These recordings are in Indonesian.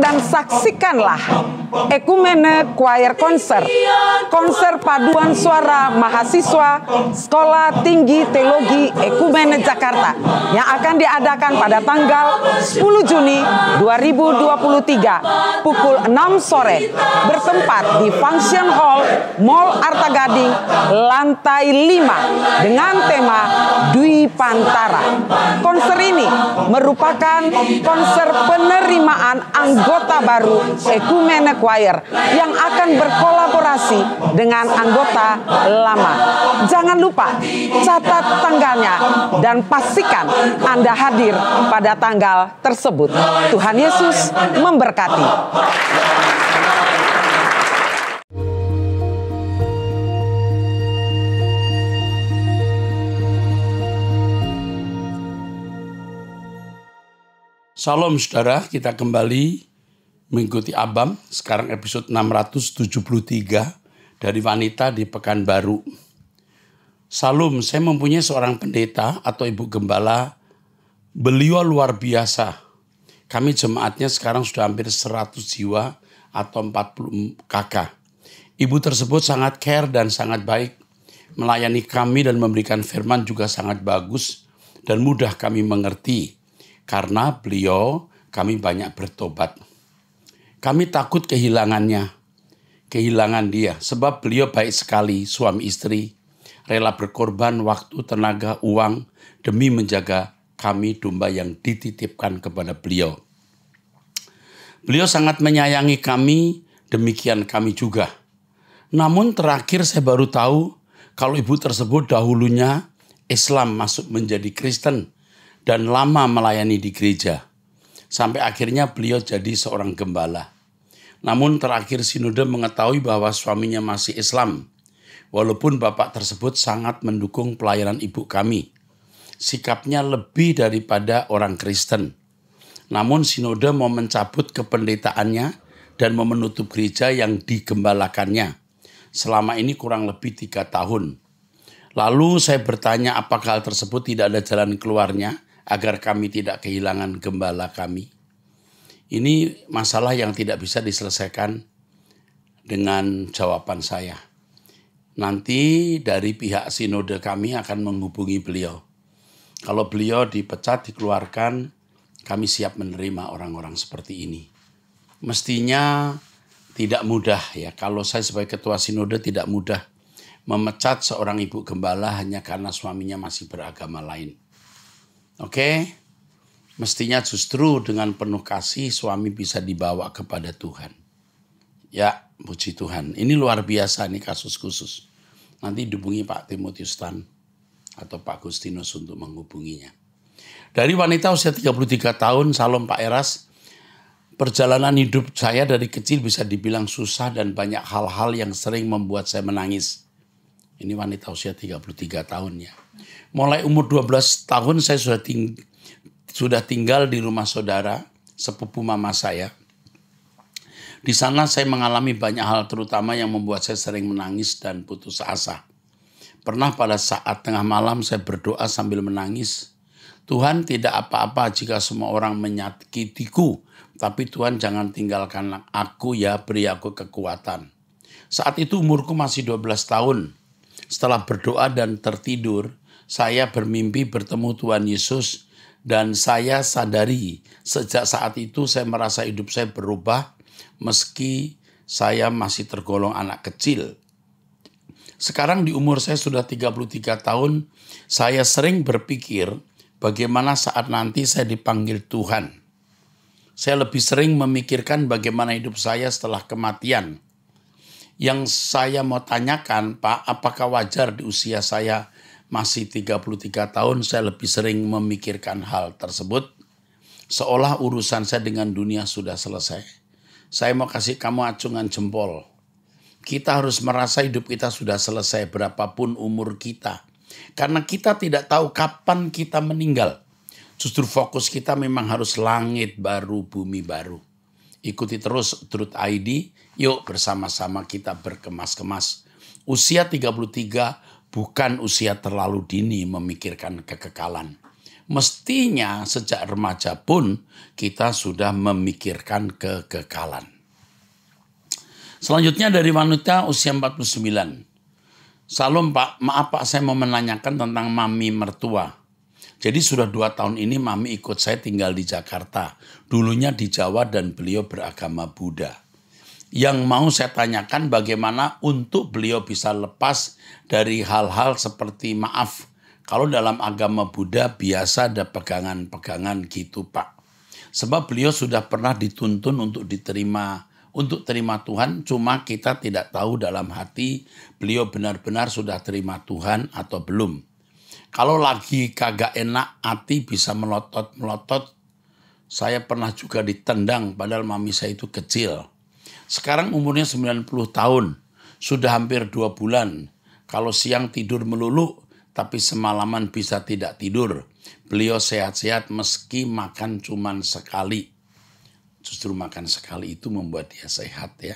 dan saksikanlah Ekumene Choir Concert, konser paduan suara mahasiswa Sekolah Tinggi Teologi Ekumene Jakarta yang akan diadakan pada tanggal 10 Juni 2023 pukul 6 sore bertempat di Function Hall Mall Arta Gading lantai 5 dengan tema Dwi Pantara. Konser ini merupakan konser penerimaan anggota anggota baru Ekumene Choir yang akan berkolaborasi dengan anggota lama. Jangan lupa catat tanggalnya dan pastikan Anda hadir pada tanggal tersebut. Tuhan Yesus memberkati. Salam saudara, kita kembali mengikuti Abam. Sekarang episode 673 dari wanita di Pekanbaru. Salum, saya mempunyai seorang pendeta atau ibu gembala. Beliau luar biasa. Kami jemaatnya sekarang sudah hampir 100 jiwa atau 40 kakak. Ibu tersebut sangat care dan sangat baik. Melayani kami dan memberikan firman juga sangat bagus dan mudah kami mengerti. Karena beliau kami banyak bertobat. Kami takut kehilangannya, kehilangan dia, sebab beliau baik sekali, suami istri, rela berkorban waktu, tenaga, uang demi menjaga kami domba yang dititipkan kepada beliau. Beliau sangat menyayangi kami, demikian kami juga. Namun terakhir saya baru tahu kalau ibu tersebut dahulunya Islam masuk menjadi Kristen dan lama melayani di gereja. Sampai akhirnya beliau jadi seorang gembala. Namun terakhir Sinode mengetahui bahwa suaminya masih Islam, walaupun bapak tersebut sangat mendukung pelayanan ibu kami. Sikapnya lebih daripada orang Kristen. Namun Sinode mau mencabut kependetaannya dan mau menutup gereja yang digembalakannya. Selama ini kurang lebih tiga tahun. Lalu saya bertanya apakah hal tersebut tidak ada jalan keluarnya agar kami tidak kehilangan gembala kami. Ini masalah yang tidak bisa diselesaikan dengan jawaban saya. Nanti dari pihak sinode kami akan menghubungi beliau. Kalau beliau dipecat, dikeluarkan, kami siap menerima orang-orang seperti ini. Mestinya tidak mudah ya. Kalau saya sebagai ketua sinode tidak mudah memecat seorang ibu gembala hanya karena suaminya masih beragama lain. Oke? Okay? Mestinya justru dengan penuh kasih suami bisa dibawa kepada Tuhan. Ya, puji Tuhan. Ini luar biasa nih kasus khusus. Nanti dihubungi Pak Timotius Tan atau Pak Agustinus untuk menghubunginya. Dari wanita usia 33 tahun, Salom Pak Eras, perjalanan hidup saya dari kecil bisa dibilang susah dan banyak hal-hal yang sering membuat saya menangis. Ini wanita usia 33 tahun ya. Mulai umur 12 tahun saya sudah tinggal sudah tinggal di rumah saudara, sepupu mama saya. Di sana saya mengalami banyak hal terutama yang membuat saya sering menangis dan putus asa. Pernah pada saat tengah malam saya berdoa sambil menangis, Tuhan tidak apa-apa jika semua orang menyakitiku, tapi Tuhan jangan tinggalkan aku ya, beri aku kekuatan. Saat itu umurku masih 12 tahun. Setelah berdoa dan tertidur, saya bermimpi bertemu Tuhan Yesus dan saya sadari sejak saat itu saya merasa hidup saya berubah meski saya masih tergolong anak kecil. Sekarang di umur saya sudah 33 tahun, saya sering berpikir bagaimana saat nanti saya dipanggil Tuhan. Saya lebih sering memikirkan bagaimana hidup saya setelah kematian. Yang saya mau tanyakan, Pak, apakah wajar di usia saya masih 33 tahun saya lebih sering memikirkan hal tersebut seolah urusan saya dengan dunia sudah selesai. Saya mau kasih kamu acungan jempol. Kita harus merasa hidup kita sudah selesai berapapun umur kita. Karena kita tidak tahu kapan kita meninggal. Justru fokus kita memang harus langit baru, bumi baru. Ikuti terus Truth ID, yuk bersama-sama kita berkemas-kemas. Usia 33 bukan usia terlalu dini memikirkan kekekalan. Mestinya sejak remaja pun kita sudah memikirkan kekekalan. Selanjutnya dari wanita usia 49. Salom pak, maaf pak saya mau menanyakan tentang mami mertua. Jadi sudah dua tahun ini mami ikut saya tinggal di Jakarta. Dulunya di Jawa dan beliau beragama Buddha yang mau saya tanyakan bagaimana untuk beliau bisa lepas dari hal-hal seperti maaf. Kalau dalam agama Buddha biasa ada pegangan-pegangan gitu Pak. Sebab beliau sudah pernah dituntun untuk diterima untuk terima Tuhan, cuma kita tidak tahu dalam hati beliau benar-benar sudah terima Tuhan atau belum. Kalau lagi kagak enak, hati bisa melotot-melotot. Saya pernah juga ditendang, padahal mami saya itu kecil. Sekarang umurnya 90 tahun, sudah hampir dua bulan. Kalau siang tidur melulu, tapi semalaman bisa tidak tidur. Beliau sehat-sehat meski makan cuma sekali. Justru makan sekali itu membuat dia sehat ya.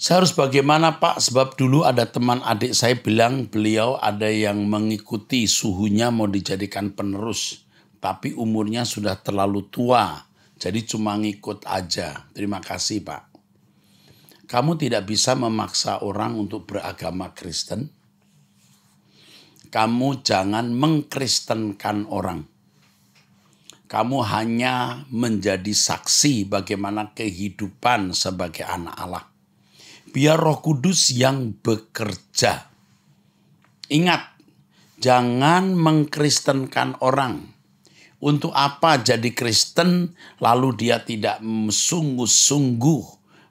Saya harus bagaimana Pak? Sebab dulu ada teman adik saya bilang beliau ada yang mengikuti suhunya mau dijadikan penerus. Tapi umurnya sudah terlalu tua. Jadi cuma ngikut aja. Terima kasih Pak. Kamu tidak bisa memaksa orang untuk beragama Kristen. Kamu jangan mengkristenkan orang. Kamu hanya menjadi saksi bagaimana kehidupan sebagai anak Allah. Biar Roh Kudus yang bekerja. Ingat, jangan mengkristenkan orang untuk apa jadi Kristen lalu dia tidak sungguh-sungguh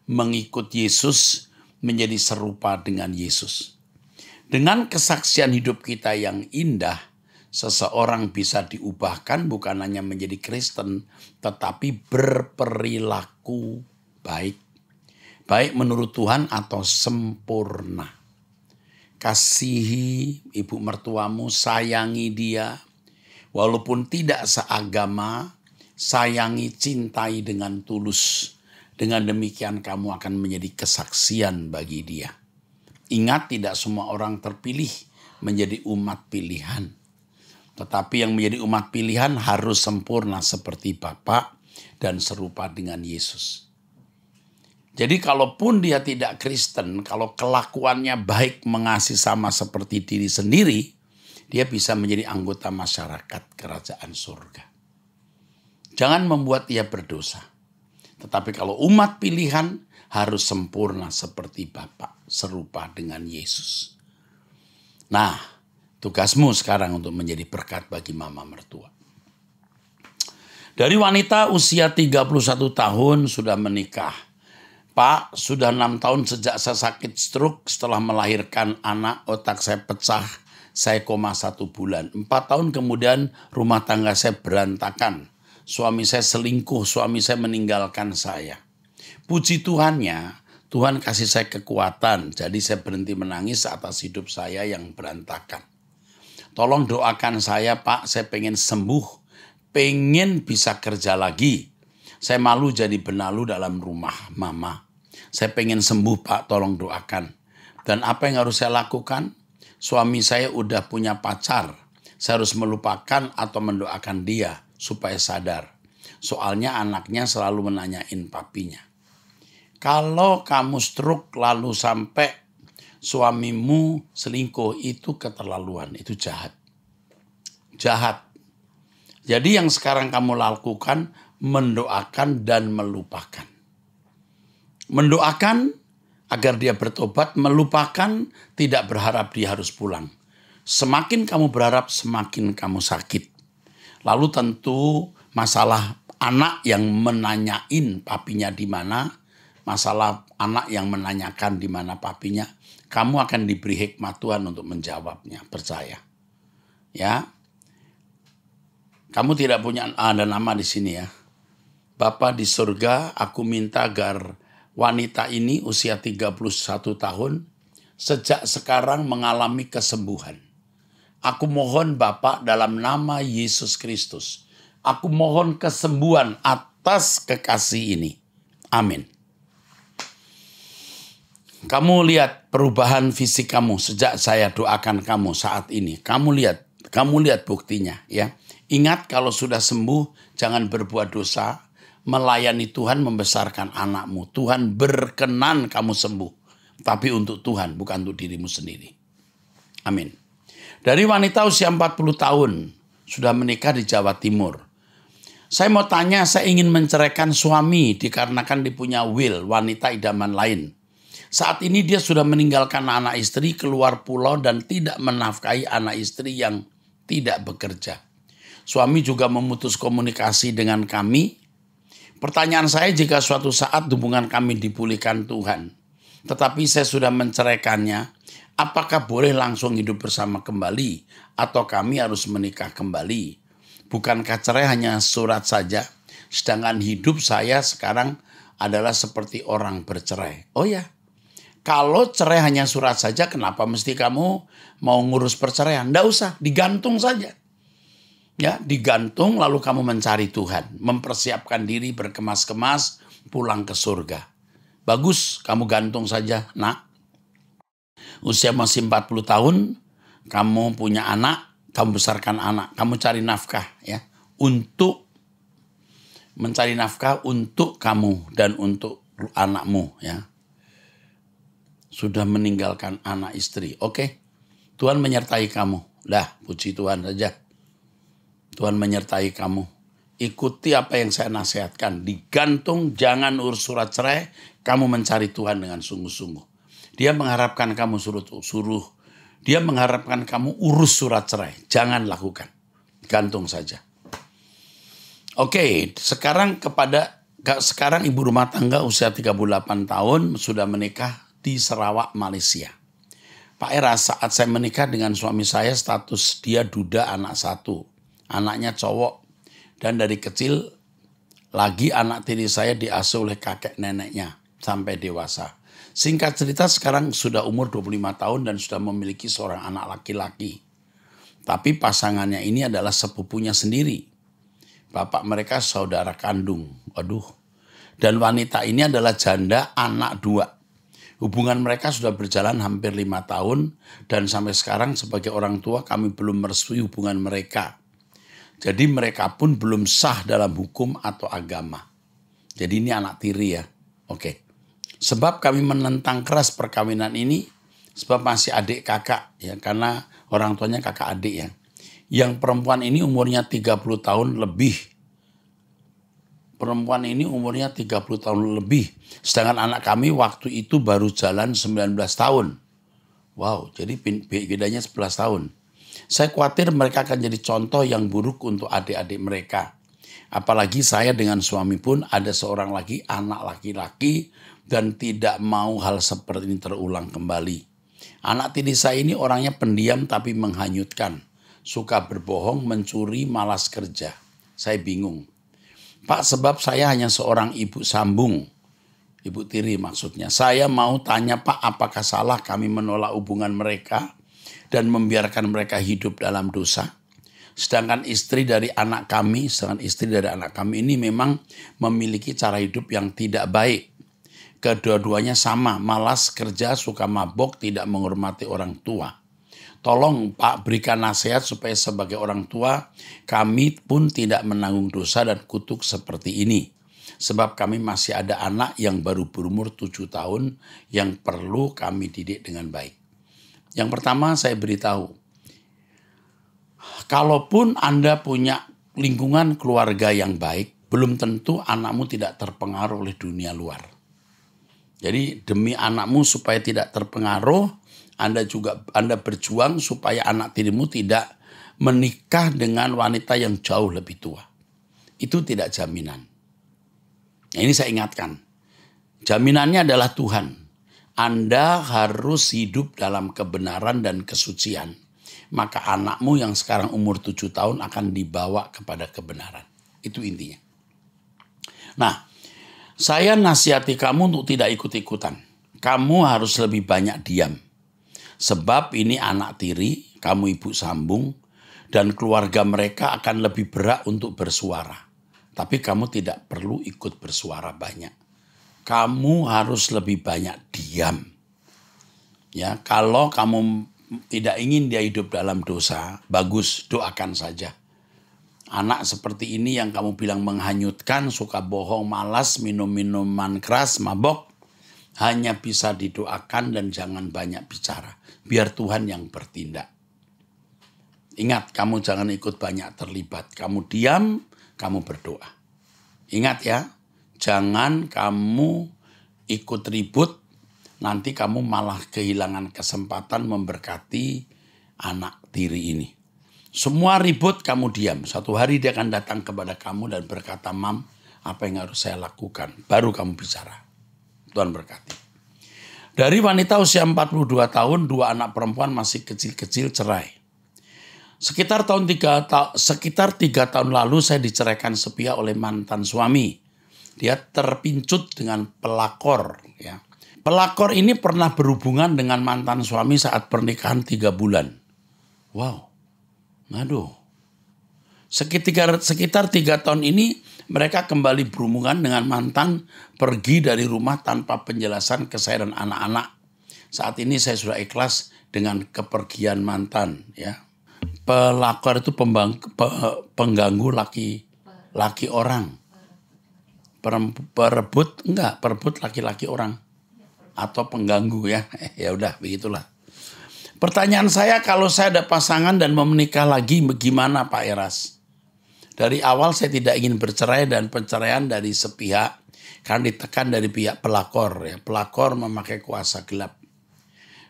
mengikut Yesus menjadi serupa dengan Yesus. Dengan kesaksian hidup kita yang indah, seseorang bisa diubahkan bukan hanya menjadi Kristen, tetapi berperilaku baik. Baik menurut Tuhan atau sempurna. Kasihi ibu mertuamu, sayangi dia, Walaupun tidak seagama, sayangi, cintai dengan tulus. Dengan demikian kamu akan menjadi kesaksian bagi dia. Ingat tidak semua orang terpilih menjadi umat pilihan. Tetapi yang menjadi umat pilihan harus sempurna seperti Bapa dan serupa dengan Yesus. Jadi kalaupun dia tidak Kristen, kalau kelakuannya baik mengasihi sama seperti diri sendiri, dia bisa menjadi anggota masyarakat kerajaan surga. Jangan membuat ia berdosa. Tetapi kalau umat pilihan harus sempurna seperti Bapa, serupa dengan Yesus. Nah, tugasmu sekarang untuk menjadi berkat bagi mama mertua. Dari wanita usia 31 tahun sudah menikah. Pak, sudah enam tahun sejak saya sakit stroke setelah melahirkan anak otak saya pecah saya koma satu bulan. Empat tahun kemudian rumah tangga saya berantakan. Suami saya selingkuh, suami saya meninggalkan saya. Puji Tuhannya, Tuhan kasih saya kekuatan. Jadi saya berhenti menangis atas hidup saya yang berantakan. Tolong doakan saya Pak, saya pengen sembuh. Pengen bisa kerja lagi. Saya malu jadi benalu dalam rumah mama. Saya pengen sembuh Pak, tolong doakan. Dan apa yang harus saya lakukan? suami saya udah punya pacar. Saya harus melupakan atau mendoakan dia supaya sadar. Soalnya anaknya selalu menanyain papinya. Kalau kamu stroke lalu sampai suamimu selingkuh itu keterlaluan, itu jahat. Jahat. Jadi yang sekarang kamu lakukan mendoakan dan melupakan. Mendoakan agar dia bertobat, melupakan, tidak berharap dia harus pulang. Semakin kamu berharap, semakin kamu sakit. Lalu tentu masalah anak yang menanyain papinya di mana, masalah anak yang menanyakan di mana papinya, kamu akan diberi hikmat Tuhan untuk menjawabnya, percaya. Ya. Kamu tidak punya ada nama di sini ya. Bapak di surga, aku minta agar wanita ini usia 31 tahun sejak sekarang mengalami kesembuhan. Aku mohon Bapak dalam nama Yesus Kristus. Aku mohon kesembuhan atas kekasih ini. Amin. Kamu lihat perubahan fisik kamu sejak saya doakan kamu saat ini. Kamu lihat, kamu lihat buktinya ya. Ingat kalau sudah sembuh jangan berbuat dosa, melayani Tuhan membesarkan anakmu. Tuhan berkenan kamu sembuh. Tapi untuk Tuhan, bukan untuk dirimu sendiri. Amin. Dari wanita usia 40 tahun, sudah menikah di Jawa Timur. Saya mau tanya, saya ingin menceraikan suami dikarenakan dipunya will wanita idaman lain. Saat ini dia sudah meninggalkan anak istri keluar pulau dan tidak menafkahi anak istri yang tidak bekerja. Suami juga memutus komunikasi dengan kami Pertanyaan saya jika suatu saat hubungan kami dipulihkan Tuhan, tetapi saya sudah menceraikannya, apakah boleh langsung hidup bersama kembali atau kami harus menikah kembali? Bukankah cerai hanya surat saja? Sedangkan hidup saya sekarang adalah seperti orang bercerai. Oh ya, kalau cerai hanya surat saja, kenapa mesti kamu mau ngurus perceraian? Tidak usah, digantung saja ya digantung lalu kamu mencari Tuhan, mempersiapkan diri berkemas-kemas pulang ke surga. Bagus, kamu gantung saja, Nak. Usia masih 40 tahun, kamu punya anak, kamu besarkan anak, kamu cari nafkah ya untuk mencari nafkah untuk kamu dan untuk anakmu ya. Sudah meninggalkan anak istri, oke? Tuhan menyertai kamu. Dah, puji Tuhan saja. Tuhan menyertai kamu. Ikuti apa yang saya nasihatkan. Digantung, jangan urus surat cerai. Kamu mencari Tuhan dengan sungguh-sungguh. Dia mengharapkan kamu suruh, suruh. Dia mengharapkan kamu urus surat cerai. Jangan lakukan. Gantung saja. Oke, sekarang kepada sekarang ibu rumah tangga usia 38 tahun sudah menikah di Sarawak, Malaysia. Pak Era, saat saya menikah dengan suami saya status dia duda anak satu anaknya cowok dan dari kecil lagi anak tiri saya diasuh oleh kakek neneknya sampai dewasa. Singkat cerita sekarang sudah umur 25 tahun dan sudah memiliki seorang anak laki-laki. Tapi pasangannya ini adalah sepupunya sendiri. Bapak mereka saudara kandung. Aduh. Dan wanita ini adalah janda anak dua. Hubungan mereka sudah berjalan hampir lima tahun dan sampai sekarang sebagai orang tua kami belum merestui hubungan mereka jadi mereka pun belum sah dalam hukum atau agama. Jadi ini anak tiri ya. Oke. Sebab kami menentang keras perkawinan ini sebab masih adik kakak ya karena orang tuanya kakak adik ya. Yang perempuan ini umurnya 30 tahun lebih. Perempuan ini umurnya 30 tahun lebih. Sedangkan anak kami waktu itu baru jalan 19 tahun. Wow, jadi bedanya 11 tahun. Saya khawatir mereka akan jadi contoh yang buruk untuk adik-adik mereka. Apalagi saya dengan suami pun ada seorang lagi anak laki-laki dan tidak mau hal seperti ini terulang kembali. Anak tiri saya ini orangnya pendiam tapi menghanyutkan. Suka berbohong, mencuri, malas kerja. Saya bingung. Pak sebab saya hanya seorang ibu sambung. Ibu tiri maksudnya. Saya mau tanya Pak apakah salah kami menolak hubungan mereka? dan membiarkan mereka hidup dalam dosa. Sedangkan istri dari anak kami, sedangkan istri dari anak kami ini memang memiliki cara hidup yang tidak baik. Kedua-duanya sama, malas kerja, suka mabok, tidak menghormati orang tua tolong Pak berikan nasihat supaya sebagai orang tua kami pun tidak menanggung dosa dan kutuk seperti ini. Sebab kami masih ada anak yang baru berumur 7 tahun yang perlu kami didik dengan baik. Yang pertama saya beritahu, kalaupun Anda punya lingkungan keluarga yang baik, belum tentu anakmu tidak terpengaruh oleh dunia luar. Jadi demi anakmu supaya tidak terpengaruh, Anda juga Anda berjuang supaya anak tirimu tidak menikah dengan wanita yang jauh lebih tua. Itu tidak jaminan. Nah, ini saya ingatkan. Jaminannya adalah Tuhan. Anda harus hidup dalam kebenaran dan kesucian. Maka anakmu yang sekarang umur tujuh tahun akan dibawa kepada kebenaran. Itu intinya. Nah, saya nasihati kamu untuk tidak ikut-ikutan. Kamu harus lebih banyak diam. Sebab ini anak tiri, kamu ibu sambung, dan keluarga mereka akan lebih berat untuk bersuara. Tapi kamu tidak perlu ikut bersuara banyak kamu harus lebih banyak diam. Ya, kalau kamu tidak ingin dia hidup dalam dosa, bagus doakan saja. Anak seperti ini yang kamu bilang menghanyutkan, suka bohong, malas, minum minuman keras, mabok, hanya bisa didoakan dan jangan banyak bicara. Biar Tuhan yang bertindak. Ingat, kamu jangan ikut banyak terlibat. Kamu diam, kamu berdoa. Ingat ya, jangan kamu ikut ribut, nanti kamu malah kehilangan kesempatan memberkati anak tiri ini. Semua ribut kamu diam. Satu hari dia akan datang kepada kamu dan berkata, Mam, apa yang harus saya lakukan? Baru kamu bicara. Tuhan berkati. Dari wanita usia 42 tahun, dua anak perempuan masih kecil-kecil cerai. Sekitar tahun tiga ta sekitar tiga tahun lalu saya diceraikan sepia oleh mantan suami dia terpincut dengan pelakor ya. Pelakor ini pernah berhubungan dengan mantan suami saat pernikahan tiga bulan. Wow, aduh. Sekitar sekitar tiga tahun ini mereka kembali berhubungan dengan mantan pergi dari rumah tanpa penjelasan ke saya dan anak-anak. Saat ini saya sudah ikhlas dengan kepergian mantan ya. Pelakor itu pembang, pe, pengganggu laki laki orang perebut enggak perebut laki-laki orang atau pengganggu ya eh, ya udah begitulah pertanyaan saya kalau saya ada pasangan dan mau menikah lagi bagaimana Pak Eras dari awal saya tidak ingin bercerai dan perceraian dari sepihak karena ditekan dari pihak pelakor ya pelakor memakai kuasa gelap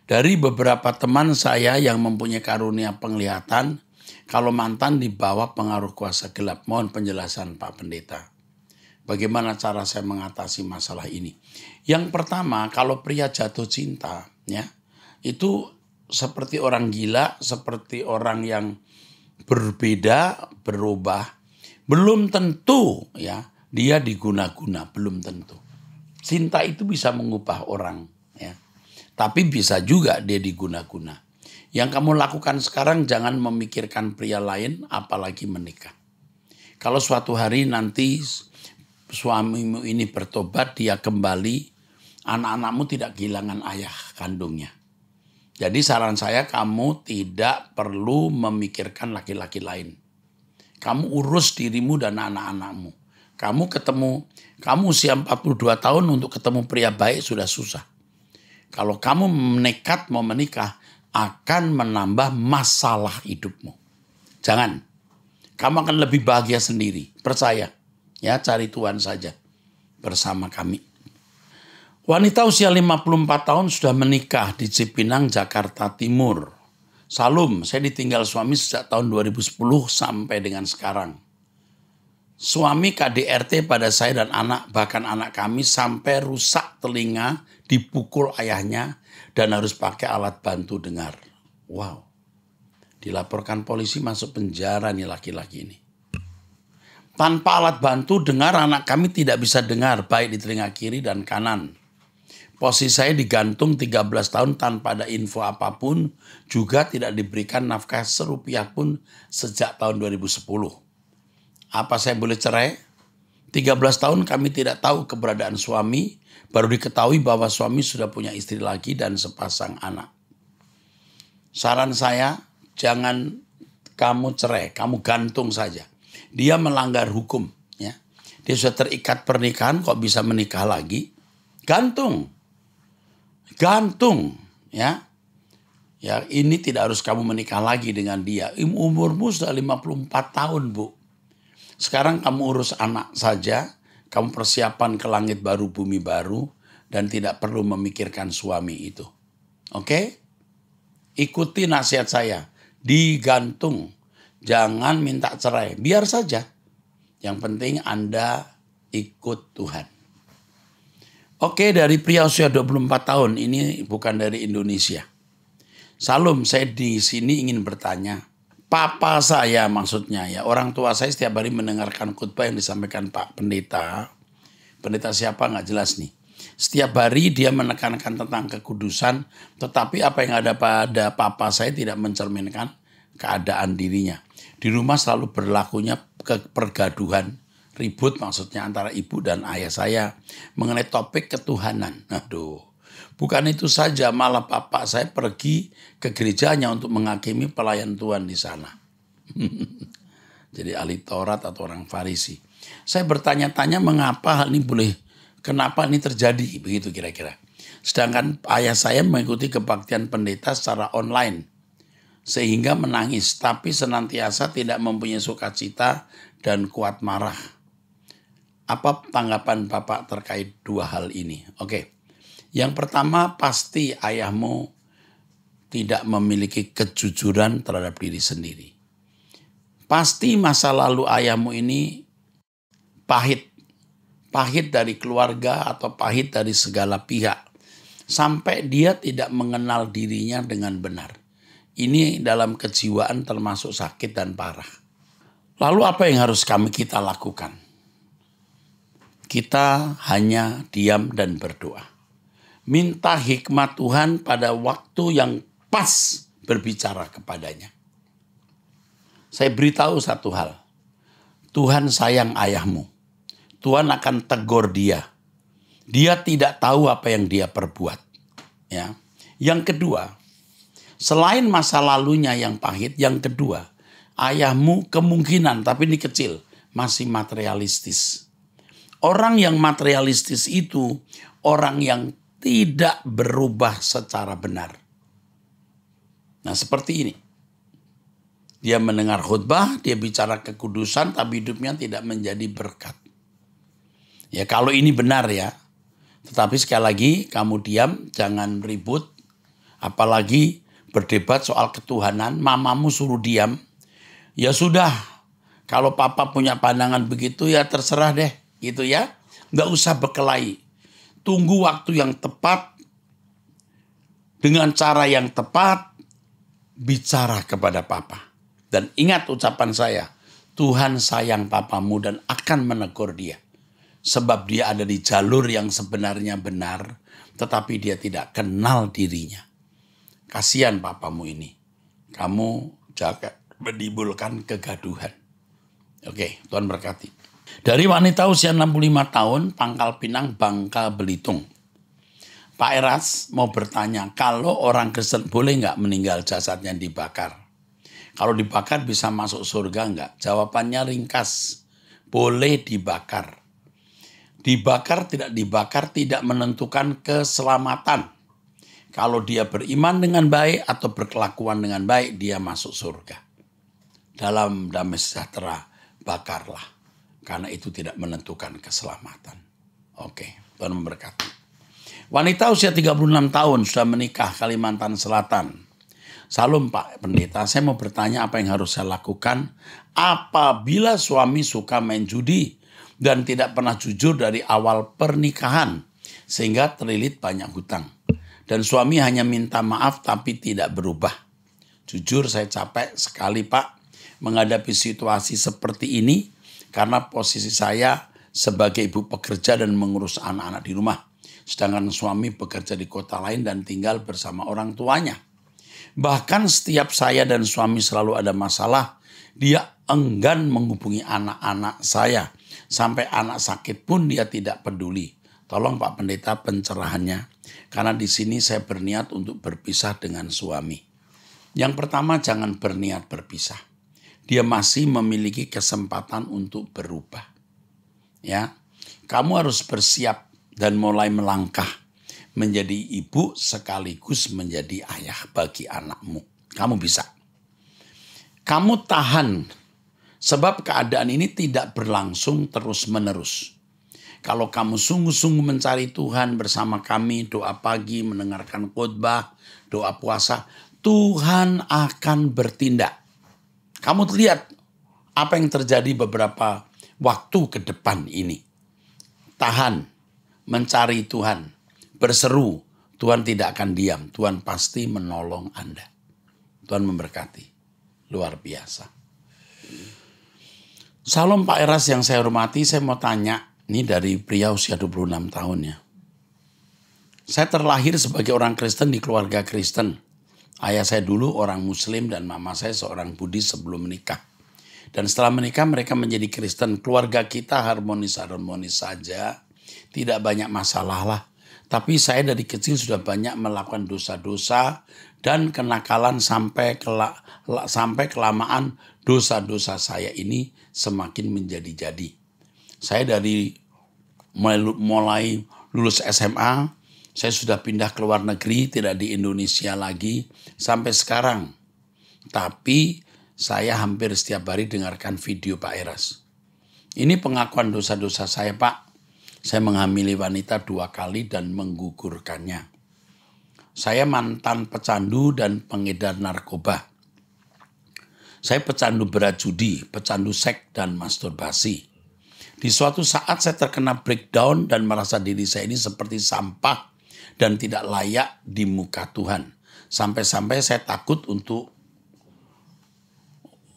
dari beberapa teman saya yang mempunyai karunia penglihatan kalau mantan dibawa pengaruh kuasa gelap mohon penjelasan Pak Pendeta bagaimana cara saya mengatasi masalah ini. Yang pertama, kalau pria jatuh cinta, ya, itu seperti orang gila, seperti orang yang berbeda, berubah. Belum tentu ya, dia diguna-guna, belum tentu. Cinta itu bisa mengubah orang, ya. Tapi bisa juga dia diguna-guna. Yang kamu lakukan sekarang jangan memikirkan pria lain apalagi menikah. Kalau suatu hari nanti suamimu ini bertobat, dia kembali, anak-anakmu tidak kehilangan ayah kandungnya. Jadi saran saya kamu tidak perlu memikirkan laki-laki lain. Kamu urus dirimu dan anak-anakmu. Kamu ketemu, kamu usia 42 tahun untuk ketemu pria baik sudah susah. Kalau kamu nekat mau menikah, akan menambah masalah hidupmu. Jangan. Kamu akan lebih bahagia sendiri, percaya. Ya cari Tuhan saja bersama kami. Wanita usia 54 tahun sudah menikah di Cipinang, Jakarta Timur. Salum, saya ditinggal suami sejak tahun 2010 sampai dengan sekarang. Suami KDRT pada saya dan anak, bahkan anak kami sampai rusak telinga, dipukul ayahnya, dan harus pakai alat bantu dengar. Wow, dilaporkan polisi masuk penjara nih laki-laki ini. Tanpa alat bantu dengar anak kami tidak bisa dengar baik di telinga kiri dan kanan. Posisi saya digantung 13 tahun tanpa ada info apapun, juga tidak diberikan nafkah serupiah pun sejak tahun 2010. Apa saya boleh cerai? 13 tahun kami tidak tahu keberadaan suami, baru diketahui bahwa suami sudah punya istri lagi dan sepasang anak. Saran saya, jangan kamu cerai, kamu gantung saja dia melanggar hukum. Ya. Dia sudah terikat pernikahan kok bisa menikah lagi? Gantung, gantung, ya. Ya, ini tidak harus kamu menikah lagi dengan dia. Umurmu sudah 54 tahun, Bu. Sekarang kamu urus anak saja, kamu persiapan ke langit baru, bumi baru, dan tidak perlu memikirkan suami itu. Oke? Okay? Ikuti nasihat saya. Digantung Jangan minta cerai, biar saja. Yang penting Anda ikut Tuhan. Oke, dari pria usia 24 tahun, ini bukan dari Indonesia. Salam, saya di sini ingin bertanya. Papa saya maksudnya ya, orang tua saya setiap hari mendengarkan khotbah yang disampaikan Pak Pendeta. Pendeta siapa nggak jelas nih. Setiap hari dia menekankan tentang kekudusan, tetapi apa yang ada pada papa saya tidak mencerminkan keadaan dirinya. Di rumah selalu berlakunya pergaduhan, ribut maksudnya antara ibu dan ayah saya mengenai topik ketuhanan. Aduh. Bukan itu saja, malah papa saya pergi ke gerejanya untuk menghakimi pelayan Tuhan di sana. Jadi ahli Taurat atau orang Farisi. Saya bertanya-tanya mengapa hal ini boleh, kenapa ini terjadi, begitu kira-kira. Sedangkan ayah saya mengikuti kebaktian pendeta secara online sehingga menangis, tapi senantiasa tidak mempunyai sukacita dan kuat marah. Apa tanggapan Bapak terkait dua hal ini? Oke, yang pertama pasti ayahmu tidak memiliki kejujuran terhadap diri sendiri. Pasti masa lalu ayahmu ini pahit, pahit dari keluarga atau pahit dari segala pihak, sampai dia tidak mengenal dirinya dengan benar ini dalam kejiwaan termasuk sakit dan parah. Lalu apa yang harus kami kita lakukan? Kita hanya diam dan berdoa. Minta hikmat Tuhan pada waktu yang pas berbicara kepadanya. Saya beritahu satu hal. Tuhan sayang ayahmu. Tuhan akan tegur dia. Dia tidak tahu apa yang dia perbuat. Ya. Yang kedua, Selain masa lalunya yang pahit, yang kedua, ayahmu kemungkinan, tapi ini kecil, masih materialistis. Orang yang materialistis itu orang yang tidak berubah secara benar. Nah, seperti ini. Dia mendengar khutbah, dia bicara kekudusan, tapi hidupnya tidak menjadi berkat. Ya, kalau ini benar ya. Tetapi sekali lagi, kamu diam, jangan ribut. Apalagi berdebat soal ketuhanan, mamamu suruh diam. Ya sudah, kalau papa punya pandangan begitu ya terserah deh, gitu ya. Nggak usah berkelahi. Tunggu waktu yang tepat, dengan cara yang tepat, bicara kepada papa. Dan ingat ucapan saya, Tuhan sayang papamu dan akan menegur dia. Sebab dia ada di jalur yang sebenarnya benar, tetapi dia tidak kenal dirinya kasihan papamu ini. Kamu jaga menimbulkan kegaduhan. Oke, Tuhan berkati. Dari wanita usia 65 tahun, Pangkal Pinang, Bangka Belitung. Pak Eras mau bertanya, kalau orang Kristen boleh nggak meninggal jasadnya dibakar? Kalau dibakar bisa masuk surga nggak? Jawabannya ringkas, boleh dibakar. Dibakar tidak dibakar tidak menentukan keselamatan. Kalau dia beriman dengan baik atau berkelakuan dengan baik, dia masuk surga. Dalam damai sejahtera, bakarlah. Karena itu tidak menentukan keselamatan. Oke, Tuhan memberkati. Wanita usia 36 tahun sudah menikah Kalimantan Selatan. Salam Pak Pendeta, saya mau bertanya apa yang harus saya lakukan apabila suami suka main judi dan tidak pernah jujur dari awal pernikahan sehingga terlilit banyak hutang dan suami hanya minta maaf tapi tidak berubah. Jujur saya capek sekali Pak menghadapi situasi seperti ini karena posisi saya sebagai ibu pekerja dan mengurus anak-anak di rumah. Sedangkan suami bekerja di kota lain dan tinggal bersama orang tuanya. Bahkan setiap saya dan suami selalu ada masalah, dia enggan menghubungi anak-anak saya. Sampai anak sakit pun dia tidak peduli. Tolong Pak Pendeta pencerahannya, karena di sini saya berniat untuk berpisah dengan suami. Yang pertama, jangan berniat berpisah. Dia masih memiliki kesempatan untuk berubah. Ya, kamu harus bersiap dan mulai melangkah menjadi ibu sekaligus menjadi ayah bagi anakmu. Kamu bisa. Kamu tahan sebab keadaan ini tidak berlangsung terus-menerus. Kalau kamu sungguh-sungguh mencari Tuhan bersama kami, doa pagi, mendengarkan khotbah, doa puasa, Tuhan akan bertindak. Kamu lihat apa yang terjadi beberapa waktu ke depan ini. Tahan, mencari Tuhan, berseru, Tuhan tidak akan diam. Tuhan pasti menolong Anda. Tuhan memberkati. Luar biasa. Salam Pak Eras yang saya hormati, saya mau tanya ini dari pria usia 26 tahun ya. Saya terlahir sebagai orang Kristen di keluarga Kristen. Ayah saya dulu orang Muslim dan mama saya seorang Buddhis sebelum menikah. Dan setelah menikah mereka menjadi Kristen. Keluarga kita harmonis-harmonis saja. Tidak banyak masalah lah. Tapi saya dari kecil sudah banyak melakukan dosa-dosa dan kenakalan sampai kelak sampai kelamaan dosa-dosa saya ini semakin menjadi-jadi. Saya dari mulai lulus SMA, saya sudah pindah ke luar negeri, tidak di Indonesia lagi sampai sekarang. Tapi saya hampir setiap hari dengarkan video Pak Eras. Ini pengakuan dosa-dosa saya, Pak. Saya menghamili wanita dua kali dan menggugurkannya. Saya mantan pecandu dan pengedar narkoba. Saya pecandu berat judi, pecandu seks dan masturbasi. Di suatu saat saya terkena breakdown dan merasa diri saya ini seperti sampah dan tidak layak di muka Tuhan. Sampai-sampai saya takut untuk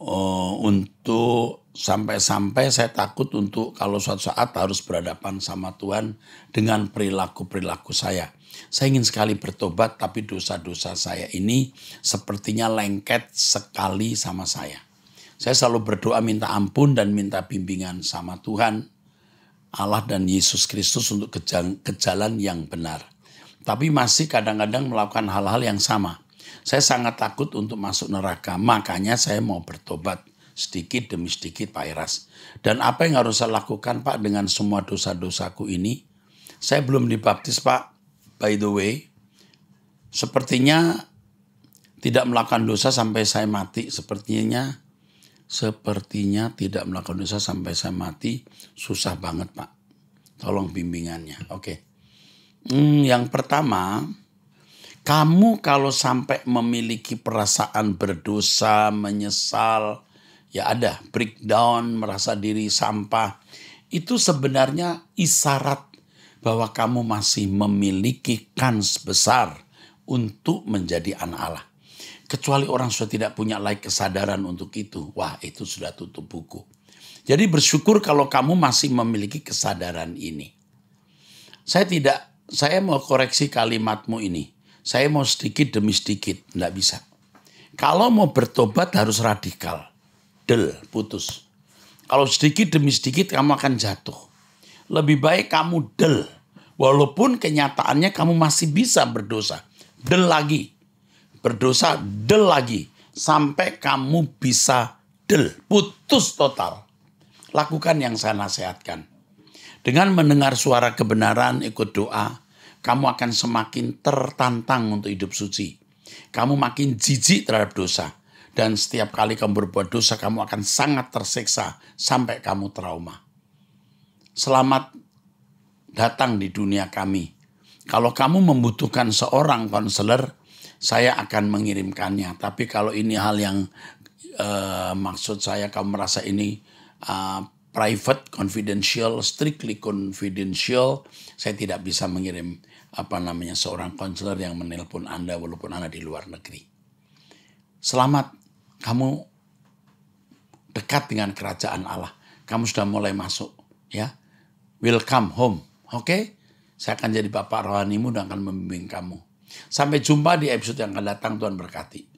uh, untuk sampai-sampai saya takut untuk kalau suatu saat harus berhadapan sama Tuhan dengan perilaku-perilaku saya. Saya ingin sekali bertobat tapi dosa-dosa saya ini sepertinya lengket sekali sama saya. Saya selalu berdoa minta ampun dan minta bimbingan sama Tuhan Allah dan Yesus Kristus untuk kejalan yang benar. Tapi masih kadang-kadang melakukan hal-hal yang sama. Saya sangat takut untuk masuk neraka, makanya saya mau bertobat sedikit demi sedikit Pak Eras. Dan apa yang harus saya lakukan Pak dengan semua dosa-dosaku ini? Saya belum dibaptis Pak, by the way. Sepertinya tidak melakukan dosa sampai saya mati. Sepertinya sepertinya tidak melakukan dosa sampai saya mati. Susah banget Pak. Tolong bimbingannya. Oke. Okay. Hmm, yang pertama, kamu kalau sampai memiliki perasaan berdosa, menyesal, ya ada breakdown, merasa diri sampah, itu sebenarnya isyarat bahwa kamu masih memiliki kans besar untuk menjadi anak Allah. Kecuali orang sudah tidak punya like kesadaran untuk itu. Wah itu sudah tutup buku. Jadi bersyukur kalau kamu masih memiliki kesadaran ini. Saya tidak, saya mau koreksi kalimatmu ini. Saya mau sedikit demi sedikit, tidak bisa. Kalau mau bertobat harus radikal. Del, putus. Kalau sedikit demi sedikit kamu akan jatuh. Lebih baik kamu del. Walaupun kenyataannya kamu masih bisa berdosa. Del lagi berdosa del lagi sampai kamu bisa del putus total. Lakukan yang saya nasihatkan. Dengan mendengar suara kebenaran ikut doa, kamu akan semakin tertantang untuk hidup suci. Kamu makin jijik terhadap dosa. Dan setiap kali kamu berbuat dosa, kamu akan sangat tersiksa sampai kamu trauma. Selamat datang di dunia kami. Kalau kamu membutuhkan seorang konselor, saya akan mengirimkannya. Tapi kalau ini hal yang uh, maksud saya kamu merasa ini uh, private, confidential, strictly confidential, saya tidak bisa mengirim apa namanya seorang konselor yang menelpon Anda walaupun Anda di luar negeri. Selamat, kamu dekat dengan kerajaan Allah. Kamu sudah mulai masuk, ya. Welcome home, oke? Okay? Saya akan jadi bapak rohanimu dan akan membimbing kamu. Sampai jumpa di episode yang akan datang. Tuhan berkati.